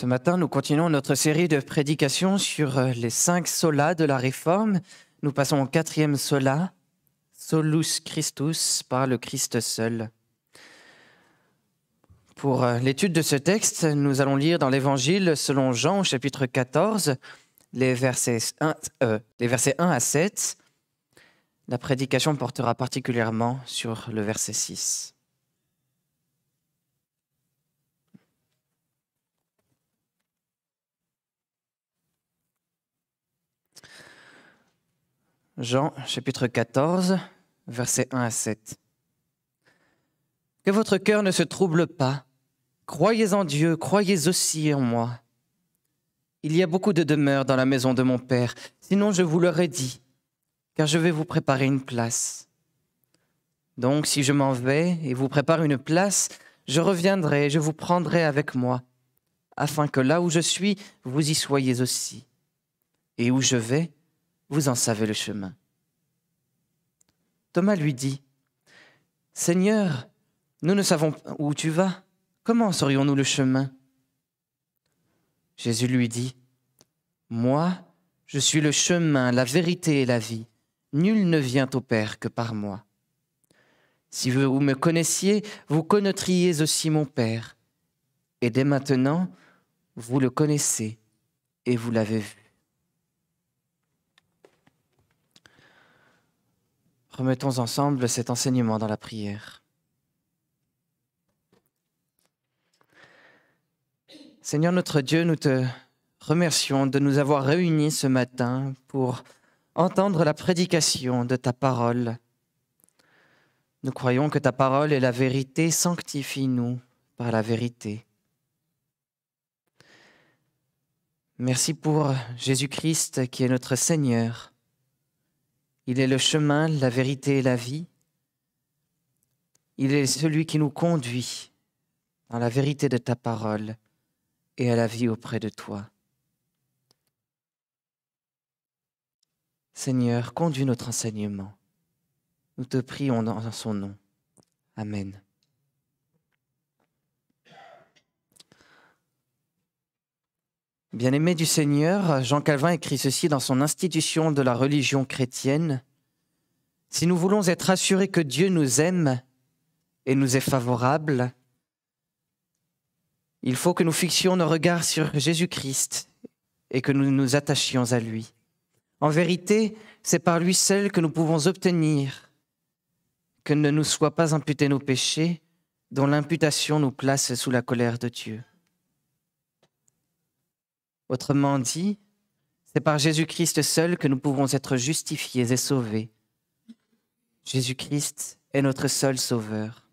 Ce matin, nous continuons notre série de prédications sur euh, les cinq solas de la Réforme. Nous passons au quatrième sola, Solus Christus, par le Christ seul. Pour euh, l'étude de ce texte, nous allons lire dans l'Évangile selon Jean au chapitre 14, les versets euh, les versets 1 à 7. La prédication portera particulièrement sur le verset 6. Jean chapitre 14, versets 1 à 7. Que votre cœur ne se trouble pas. Croyez en Dieu, croyez aussi en moi. Il y a beaucoup de demeures dans la maison de mon Père, sinon je vous l'aurais dit, car je vais vous préparer une place. Donc si je m'en vais et vous prépare une place, je reviendrai et je vous prendrai avec moi, afin que là où je suis, vous y soyez aussi. Et où je vais, vous en savez le chemin. Thomas lui dit, Seigneur, nous ne savons où tu vas, comment saurions-nous le chemin Jésus lui dit, Moi, je suis le chemin, la vérité et la vie. Nul ne vient au Père que par moi. Si vous me connaissiez, vous connaîtriez aussi mon Père. Et dès maintenant, vous le connaissez et vous l'avez vu. Remettons ensemble cet enseignement dans la prière. Seigneur notre Dieu, nous te remercions de nous avoir réunis ce matin pour entendre la prédication de ta parole. Nous croyons que ta parole est la vérité, sanctifie-nous par la vérité. Merci pour Jésus-Christ qui est notre Seigneur il est le chemin, la vérité et la vie. Il est celui qui nous conduit dans la vérité de ta parole et à la vie auprès de toi. Seigneur, conduis notre enseignement. Nous te prions dans son nom. Amen. Bien-aimé du Seigneur, Jean Calvin écrit ceci dans son Institution de la religion chrétienne. Si nous voulons être assurés que Dieu nous aime et nous est favorable, il faut que nous fixions nos regards sur Jésus-Christ et que nous nous attachions à lui. En vérité, c'est par lui seul que nous pouvons obtenir que ne nous soient pas imputés nos péchés, dont l'imputation nous place sous la colère de Dieu. Autrement dit, c'est par Jésus-Christ seul que nous pouvons être justifiés et sauvés. Jésus-Christ est notre seul sauveur.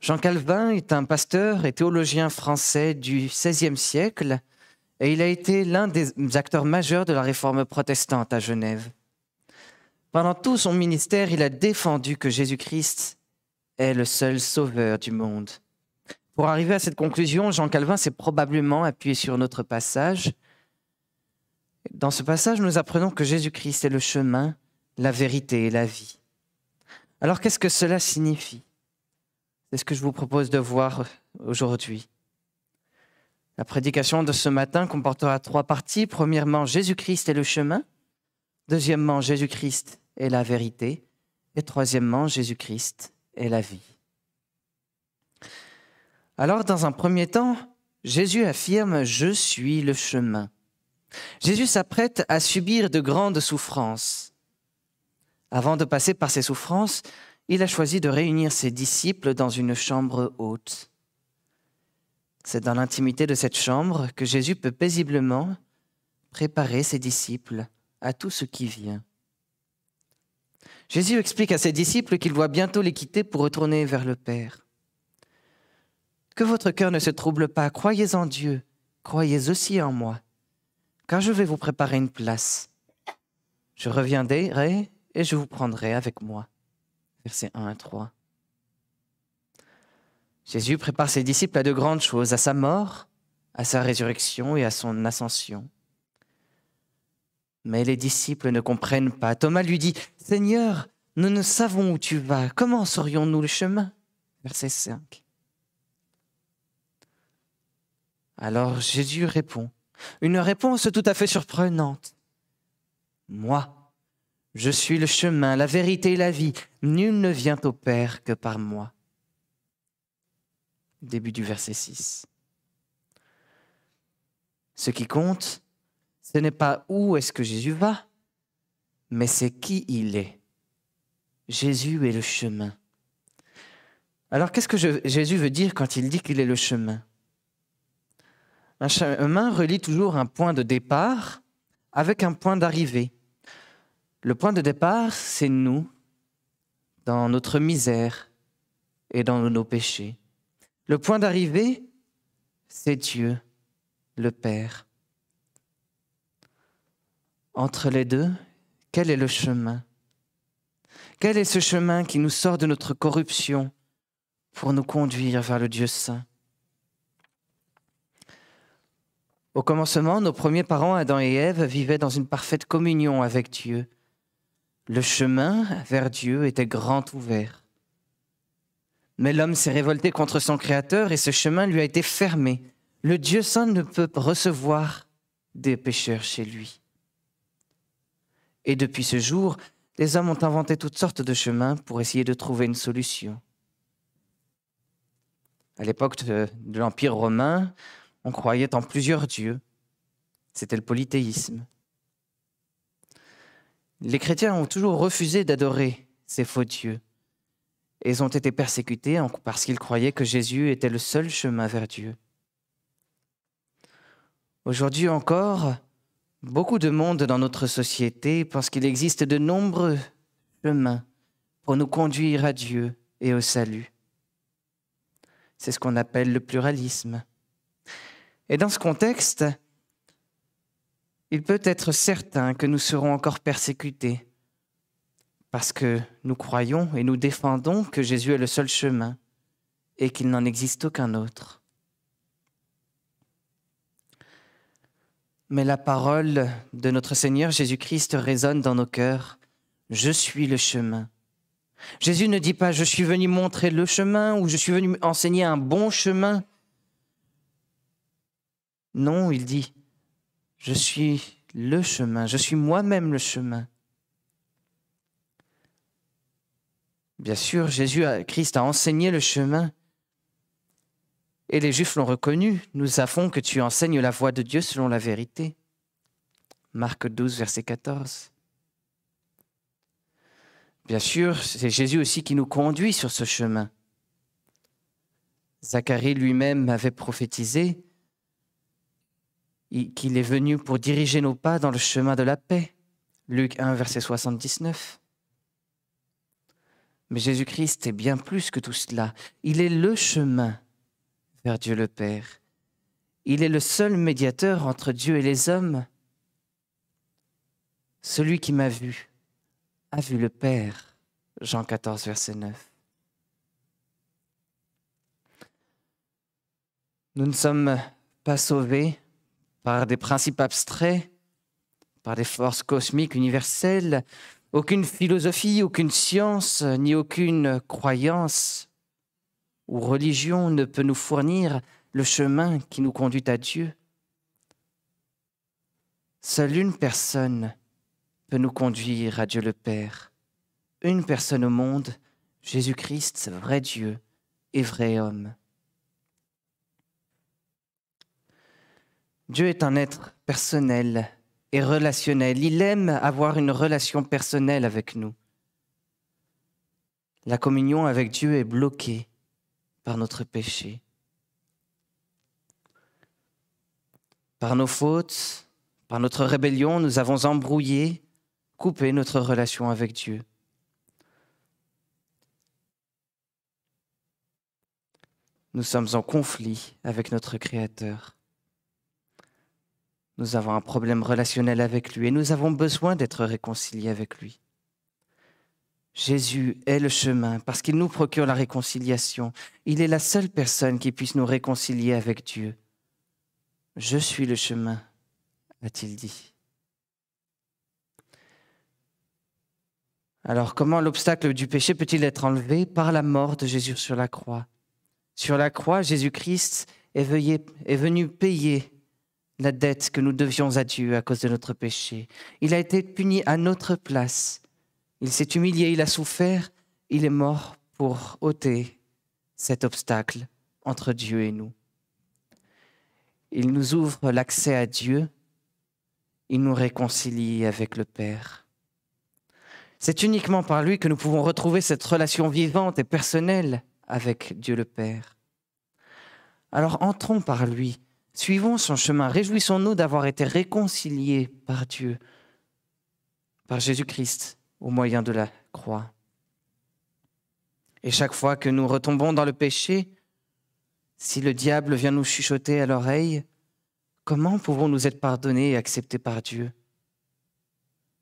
Jean Calvin est un pasteur et théologien français du XVIe siècle et il a été l'un des acteurs majeurs de la réforme protestante à Genève. Pendant tout son ministère, il a défendu que Jésus-Christ est le seul sauveur du monde. Pour arriver à cette conclusion, Jean Calvin s'est probablement appuyé sur notre passage. Dans ce passage, nous apprenons que Jésus-Christ est le chemin, la vérité et la vie. Alors qu'est-ce que cela signifie C'est ce que je vous propose de voir aujourd'hui. La prédication de ce matin comportera trois parties. Premièrement, Jésus-Christ est le chemin. Deuxièmement, Jésus-Christ est la vérité. Et troisièmement, Jésus-Christ est la vie. Alors, dans un premier temps, Jésus affirme ⁇ Je suis le chemin ⁇ Jésus s'apprête à subir de grandes souffrances. Avant de passer par ces souffrances, il a choisi de réunir ses disciples dans une chambre haute. C'est dans l'intimité de cette chambre que Jésus peut paisiblement préparer ses disciples à tout ce qui vient. Jésus explique à ses disciples qu'il doit bientôt les quitter pour retourner vers le Père. Que votre cœur ne se trouble pas, croyez en Dieu, croyez aussi en moi, car je vais vous préparer une place. Je reviendrai et je vous prendrai avec moi. Versets 1 à 3. Jésus prépare ses disciples à de grandes choses, à sa mort, à sa résurrection et à son ascension. Mais les disciples ne comprennent pas. Thomas lui dit, Seigneur, nous ne savons où tu vas, comment saurions-nous le chemin Verset 5. Alors Jésus répond, une réponse tout à fait surprenante. Moi, je suis le chemin, la vérité et la vie. Nul ne vient au Père que par moi. Début du verset 6. Ce qui compte, ce n'est pas où est-ce que Jésus va, mais c'est qui il est. Jésus est le chemin. Alors qu'est-ce que Jésus veut dire quand il dit qu'il est le chemin un chemin relie toujours un point de départ avec un point d'arrivée. Le point de départ, c'est nous, dans notre misère et dans nos péchés. Le point d'arrivée, c'est Dieu, le Père. Entre les deux, quel est le chemin Quel est ce chemin qui nous sort de notre corruption pour nous conduire vers le Dieu saint Au commencement, nos premiers parents, Adam et Ève, vivaient dans une parfaite communion avec Dieu. Le chemin vers Dieu était grand ouvert. Mais l'homme s'est révolté contre son Créateur et ce chemin lui a été fermé. Le Dieu saint ne peut recevoir des pécheurs chez lui. Et depuis ce jour, les hommes ont inventé toutes sortes de chemins pour essayer de trouver une solution. À l'époque de l'Empire romain, on croyait en plusieurs dieux. C'était le polythéisme. Les chrétiens ont toujours refusé d'adorer ces faux dieux. Et ils ont été persécutés parce qu'ils croyaient que Jésus était le seul chemin vers Dieu. Aujourd'hui encore, beaucoup de monde dans notre société pense qu'il existe de nombreux chemins pour nous conduire à Dieu et au salut. C'est ce qu'on appelle le pluralisme. Et dans ce contexte, il peut être certain que nous serons encore persécutés parce que nous croyons et nous défendons que Jésus est le seul chemin et qu'il n'en existe aucun autre. Mais la parole de notre Seigneur Jésus-Christ résonne dans nos cœurs. Je suis le chemin. Jésus ne dit pas je suis venu montrer le chemin ou je suis venu enseigner un bon chemin. Non, il dit, je suis le chemin, je suis moi-même le chemin. Bien sûr, Jésus, euh, Christ a enseigné le chemin. Et les Juifs l'ont reconnu. Nous savons que tu enseignes la voie de Dieu selon la vérité. Marc 12, verset 14. Bien sûr, c'est Jésus aussi qui nous conduit sur ce chemin. Zacharie lui-même avait prophétisé qu'il est venu pour diriger nos pas dans le chemin de la paix. Luc 1, verset 79. Mais Jésus-Christ est bien plus que tout cela. Il est le chemin vers Dieu le Père. Il est le seul médiateur entre Dieu et les hommes. Celui qui m'a vu a vu le Père. Jean 14, verset 9. Nous ne sommes pas sauvés par des principes abstraits, par des forces cosmiques universelles. Aucune philosophie, aucune science, ni aucune croyance ou religion ne peut nous fournir le chemin qui nous conduit à Dieu. Seule une personne peut nous conduire à Dieu le Père, une personne au monde, Jésus-Christ, vrai Dieu et vrai homme. Dieu est un être personnel et relationnel. Il aime avoir une relation personnelle avec nous. La communion avec Dieu est bloquée par notre péché, par nos fautes, par notre rébellion, nous avons embrouillé, coupé notre relation avec Dieu. Nous sommes en conflit avec notre Créateur. Nous avons un problème relationnel avec lui et nous avons besoin d'être réconciliés avec lui. Jésus est le chemin parce qu'il nous procure la réconciliation. Il est la seule personne qui puisse nous réconcilier avec Dieu. Je suis le chemin, a-t-il dit. Alors comment l'obstacle du péché peut-il être enlevé Par la mort de Jésus sur la croix. Sur la croix, Jésus-Christ est, venu payer la dette que nous devions à Dieu à cause de notre péché. Il a été puni à notre place. Il s'est humilié, il a souffert, il est mort pour ôter cet obstacle entre Dieu et nous. Il nous ouvre l'accès à Dieu, il nous réconcilie avec le Père. C'est uniquement par lui que nous pouvons retrouver cette relation vivante et personnelle avec Dieu le Père. Alors entrons par lui Suivons son chemin, réjouissons-nous d'avoir été réconciliés par Dieu, par Jésus-Christ, au moyen de la croix. Et chaque fois que nous retombons dans le péché, si le diable vient nous chuchoter à l'oreille, comment pouvons-nous être pardonnés et acceptés par Dieu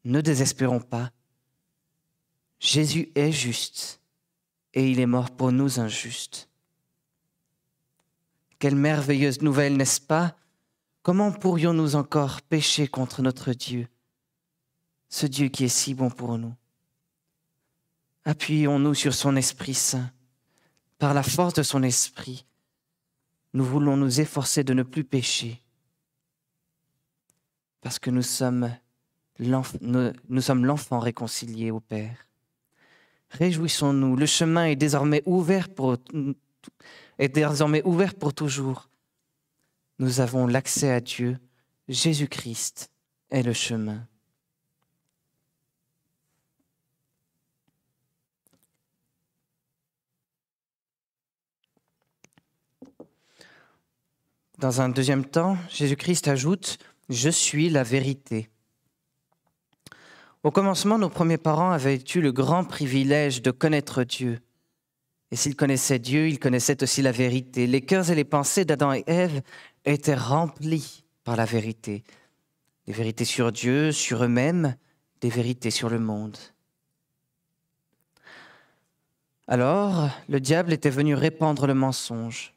Ne désespérons pas. Jésus est juste et il est mort pour nous injustes. Quelle merveilleuse nouvelle, n'est-ce pas Comment pourrions-nous encore pécher contre notre Dieu, ce Dieu qui est si bon pour nous Appuyons-nous sur son Esprit Saint. Par la force de son Esprit, nous voulons nous efforcer de ne plus pécher, parce que nous sommes nous sommes l'enfant réconcilié au Père. Réjouissons-nous, le chemin est désormais ouvert pour, est désormais ouvert pour toujours. Nous avons l'accès à Dieu. Jésus-Christ est le chemin. Dans un deuxième temps, Jésus-Christ ajoute ⁇ Je suis la vérité ⁇ Au commencement, nos premiers parents avaient eu le grand privilège de connaître Dieu. Et s'ils connaissaient Dieu, ils connaissaient aussi la vérité. Les cœurs et les pensées d'Adam et Ève étaient remplis par la vérité. Des vérités sur Dieu, sur eux-mêmes, des vérités sur le monde. Alors, le diable était venu répandre le mensonge,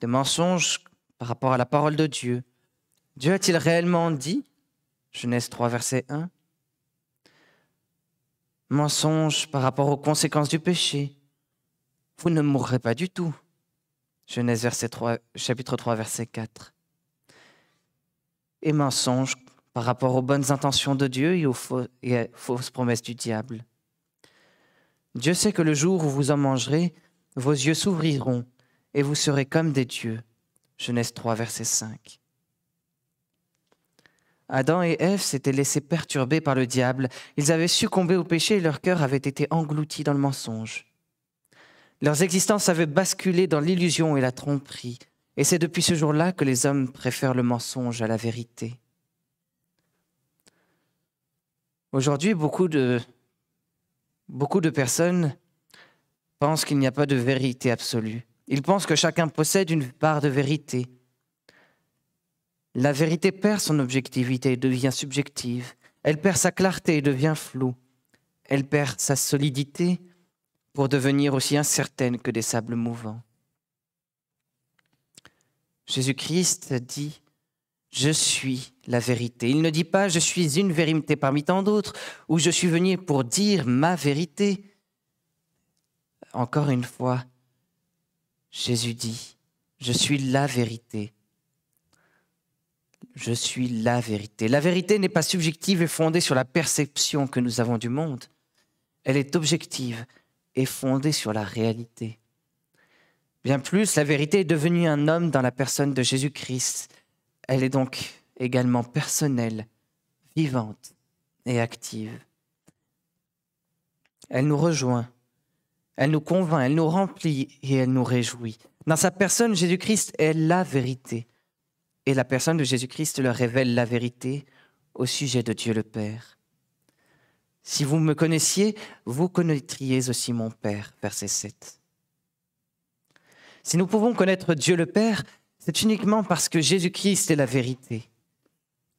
des mensonges par rapport à la parole de Dieu. Dieu a-t-il réellement dit Genèse 3, verset 1. Mensonge par rapport aux conséquences du péché vous ne mourrez pas du tout. Genèse verset 3, chapitre 3, verset 4. Et mensonge par rapport aux bonnes intentions de Dieu et aux, et aux fausses promesses du diable. Dieu sait que le jour où vous en mangerez, vos yeux s'ouvriront et vous serez comme des dieux. Genèse 3, verset 5. Adam et Ève s'étaient laissés perturber par le diable. Ils avaient succombé au péché et leur cœur avait été englouti dans le mensonge. Leurs existences avaient basculé dans l'illusion et la tromperie, et c'est depuis ce jour-là que les hommes préfèrent le mensonge à la vérité. Aujourd'hui, beaucoup de, beaucoup de personnes pensent qu'il n'y a pas de vérité absolue. Ils pensent que chacun possède une part de vérité. La vérité perd son objectivité et devient subjective. Elle perd sa clarté et devient floue. Elle perd sa solidité pour devenir aussi incertaine que des sables mouvants. Jésus-Christ dit je suis la vérité. Il ne dit pas je suis une vérité parmi tant d'autres ou je suis venu pour dire ma vérité. Encore une fois, Jésus dit je suis la vérité. Je suis la vérité. La vérité n'est pas subjective et fondée sur la perception que nous avons du monde. Elle est objective est fondée sur la réalité. Bien plus, la vérité est devenue un homme dans la personne de Jésus-Christ. Elle est donc également personnelle, vivante et active. Elle nous rejoint, elle nous convainc, elle nous remplit et elle nous réjouit. Dans sa personne, Jésus-Christ est la vérité. Et la personne de Jésus-Christ leur révèle la vérité au sujet de Dieu le Père. Si vous me connaissiez, vous connaîtriez aussi mon Père. Verset 7. Si nous pouvons connaître Dieu le Père, c'est uniquement parce que Jésus-Christ est la vérité.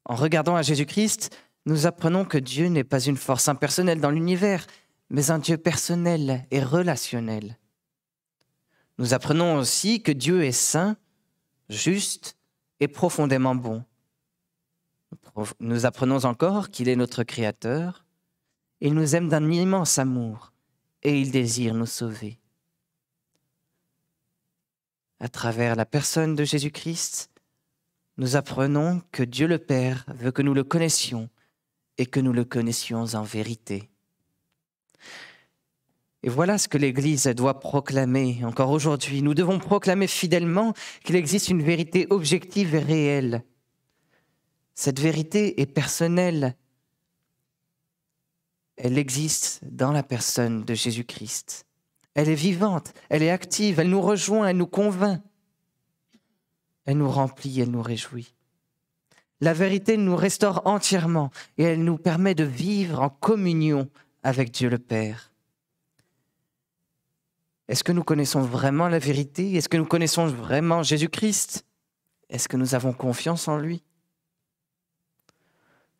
En regardant à Jésus-Christ, nous apprenons que Dieu n'est pas une force impersonnelle dans l'univers, mais un Dieu personnel et relationnel. Nous apprenons aussi que Dieu est saint, juste et profondément bon. Nous apprenons encore qu'il est notre Créateur, il nous aime d'un immense amour et il désire nous sauver. À travers la personne de Jésus-Christ, nous apprenons que Dieu le Père veut que nous le connaissions et que nous le connaissions en vérité. Et voilà ce que l'Église doit proclamer encore aujourd'hui. Nous devons proclamer fidèlement qu'il existe une vérité objective et réelle. Cette vérité est personnelle, elle existe dans la personne de Jésus-Christ. Elle est vivante, elle est active, elle nous rejoint, elle nous convainc. Elle nous remplit, elle nous réjouit. La vérité nous restaure entièrement et elle nous permet de vivre en communion avec Dieu le Père. Est-ce que nous connaissons vraiment la vérité Est-ce que nous connaissons vraiment Jésus-Christ Est-ce que nous avons confiance en lui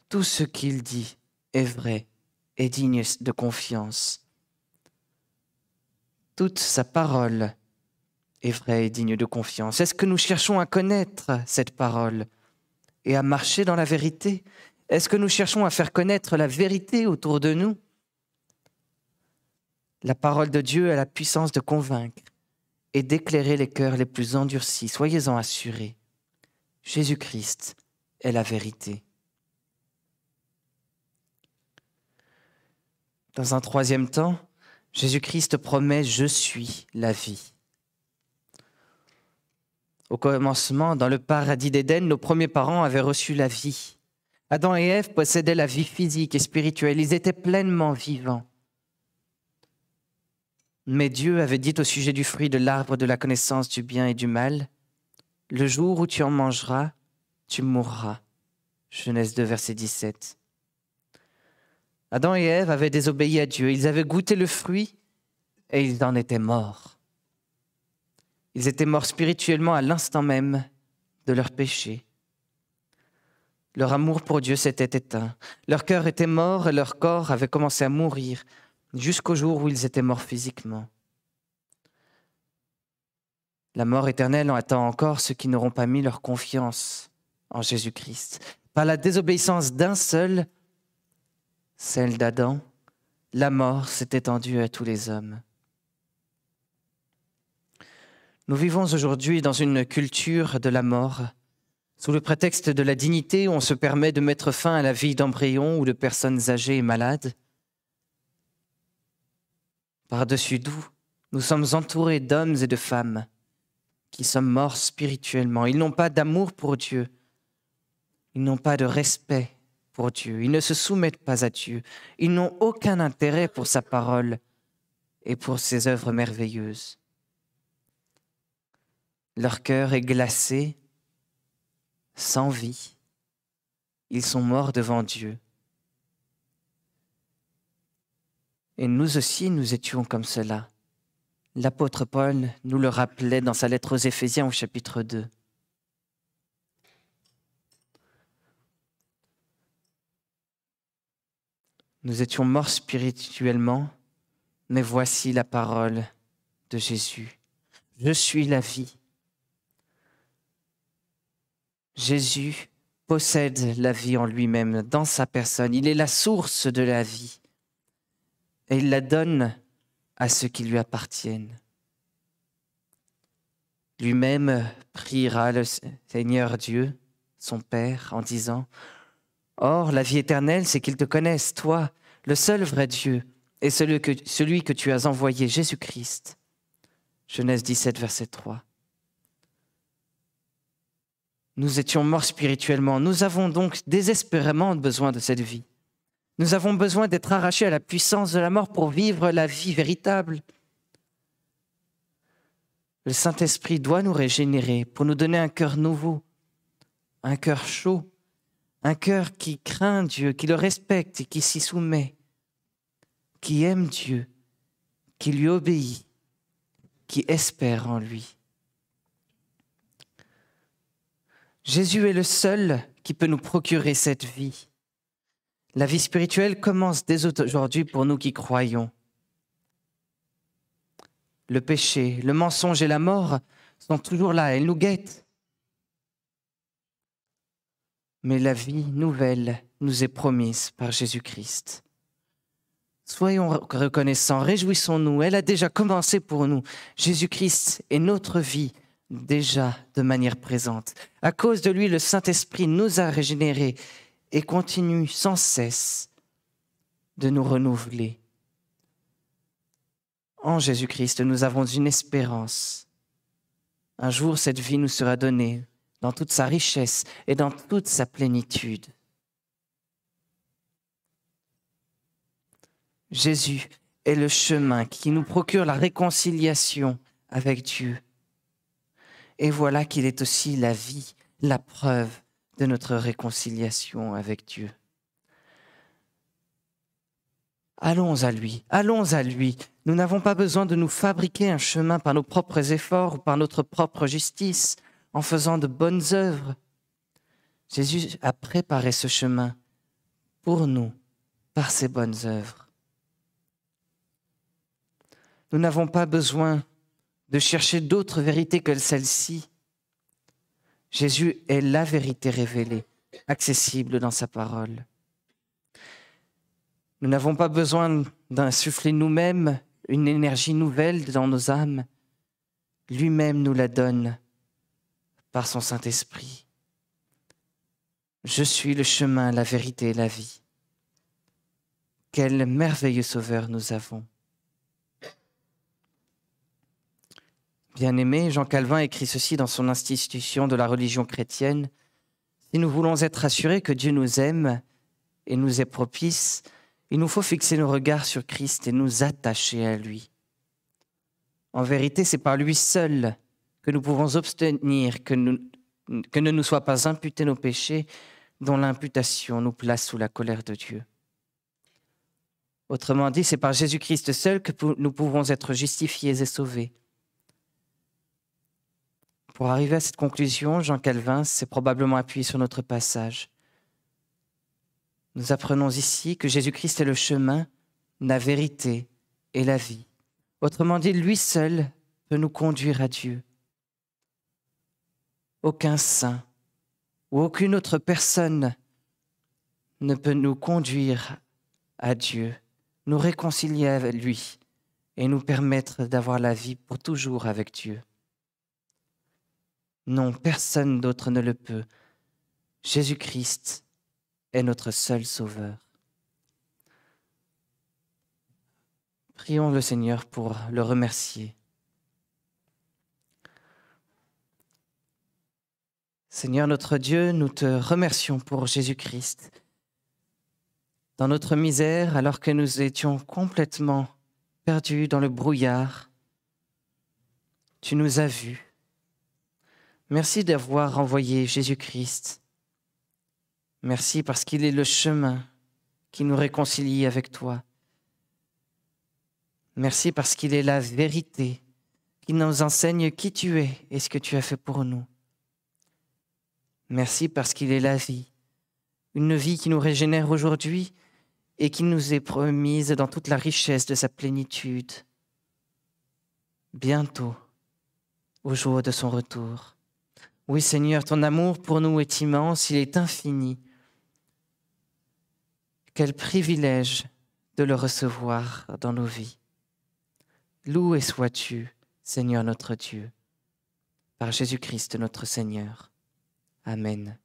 Tout ce qu'il dit est vrai est digne de confiance. Toute sa parole est vraie et digne de confiance. Est-ce que nous cherchons à connaître cette parole et à marcher dans la vérité Est-ce que nous cherchons à faire connaître la vérité autour de nous La parole de Dieu a la puissance de convaincre et d'éclairer les cœurs les plus endurcis. Soyez-en assurés. Jésus-Christ est la vérité. Dans un troisième temps, Jésus-Christ promet ⁇ Je suis la vie ⁇ Au commencement, dans le paradis d'Éden, nos premiers parents avaient reçu la vie. Adam et Ève possédaient la vie physique et spirituelle, ils étaient pleinement vivants. Mais Dieu avait dit au sujet du fruit de l'arbre de la connaissance du bien et du mal, Le jour où tu en mangeras, tu mourras. Genèse 2, verset 17. Adam et Ève avaient désobéi à Dieu. Ils avaient goûté le fruit et ils en étaient morts. Ils étaient morts spirituellement à l'instant même de leur péché. Leur amour pour Dieu s'était éteint. Leur cœur était mort et leur corps avait commencé à mourir jusqu'au jour où ils étaient morts physiquement. La mort éternelle en attend encore ceux qui n'auront pas mis leur confiance en Jésus-Christ. Par la désobéissance d'un seul, celle d'Adam, la mort s'est étendue à tous les hommes. Nous vivons aujourd'hui dans une culture de la mort. Sous le prétexte de la dignité, on se permet de mettre fin à la vie d'embryons ou de personnes âgées et malades. Par-dessus d'où, nous sommes entourés d'hommes et de femmes qui sont morts spirituellement. Ils n'ont pas d'amour pour Dieu. Ils n'ont pas de respect pour Dieu, ils ne se soumettent pas à Dieu, ils n'ont aucun intérêt pour sa parole et pour ses œuvres merveilleuses. Leur cœur est glacé, sans vie, ils sont morts devant Dieu. Et nous aussi, nous étions comme cela. L'apôtre Paul nous le rappelait dans sa lettre aux Éphésiens au chapitre 2. Nous étions morts spirituellement, mais voici la parole de Jésus. Je suis la vie. Jésus possède la vie en lui-même, dans sa personne. Il est la source de la vie. Et il la donne à ceux qui lui appartiennent. Lui-même priera le Seigneur Dieu, son Père, en disant, Or, la vie éternelle, c'est qu'ils te connaissent, toi, le seul vrai Dieu, et celui que, celui que tu as envoyé, Jésus-Christ. Genèse 17, verset 3. Nous étions morts spirituellement, nous avons donc désespérément besoin de cette vie. Nous avons besoin d'être arrachés à la puissance de la mort pour vivre la vie véritable. Le Saint-Esprit doit nous régénérer pour nous donner un cœur nouveau, un cœur chaud, un cœur qui craint Dieu, qui le respecte et qui s'y soumet, qui aime Dieu, qui lui obéit, qui espère en lui. Jésus est le seul qui peut nous procurer cette vie. La vie spirituelle commence dès aujourd'hui pour nous qui croyons. Le péché, le mensonge et la mort sont toujours là, elles nous guettent mais la vie nouvelle nous est promise par Jésus-Christ. Soyons reconnaissants, réjouissons-nous, elle a déjà commencé pour nous. Jésus-Christ est notre vie déjà de manière présente. À cause de lui, le Saint-Esprit nous a régénérés et continue sans cesse de nous renouveler. En Jésus-Christ, nous avons une espérance. Un jour, cette vie nous sera donnée dans toute sa richesse et dans toute sa plénitude. Jésus est le chemin qui nous procure la réconciliation avec Dieu. Et voilà qu'il est aussi la vie, la preuve de notre réconciliation avec Dieu. Allons à lui, allons à lui. Nous n'avons pas besoin de nous fabriquer un chemin par nos propres efforts ou par notre propre justice en faisant de bonnes œuvres. Jésus a préparé ce chemin pour nous par ses bonnes œuvres. Nous n'avons pas besoin de chercher d'autres vérités que celle-ci. Jésus est la vérité révélée, accessible dans sa parole. Nous n'avons pas besoin d'insuffler nous-mêmes une énergie nouvelle dans nos âmes. Lui-même nous la donne par son Saint-Esprit. Je suis le chemin, la vérité et la vie. Quel merveilleux Sauveur nous avons. Bien-aimé, Jean Calvin écrit ceci dans son institution de la religion chrétienne. Si nous voulons être assurés que Dieu nous aime et nous est propice, il nous faut fixer nos regards sur Christ et nous attacher à lui. En vérité, c'est par lui seul que nous pouvons obtenir que, ne nous soient pas imputés nos péchés, dont l'imputation nous place sous la colère de Dieu. Autrement dit, c'est par Jésus-Christ seul que nous pouvons être justifiés et sauvés. Pour arriver à cette conclusion, Jean Calvin s'est probablement appuyé sur notre passage. Nous apprenons ici que Jésus-Christ est le chemin, la vérité et la vie. Autrement dit, lui seul peut nous conduire à Dieu aucun saint ou aucune autre personne ne peut nous conduire à Dieu, nous réconcilier avec lui et nous permettre d'avoir la vie pour toujours avec Dieu. Non, personne d'autre ne le peut. Jésus-Christ est notre seul sauveur. Prions le Seigneur pour le remercier. Seigneur notre Dieu, nous te remercions pour Jésus-Christ. Dans notre misère, alors que nous étions complètement perdus dans le brouillard, tu nous as vus. Merci d'avoir envoyé Jésus-Christ. Merci parce qu'il est le chemin qui nous réconcilie avec toi. Merci parce qu'il est la vérité qui nous enseigne qui tu es et ce que tu as fait pour nous. Merci parce qu'il est la vie. Une vie qui nous régénère aujourd'hui et qui nous est promise dans toute la richesse de sa plénitude. Bientôt, au jour de son retour. Oui Seigneur, ton amour pour nous est immense, il est infini. Quel privilège de le recevoir dans nos vies. Loué sois-tu, Seigneur notre Dieu, par Jésus-Christ notre Seigneur. Amen.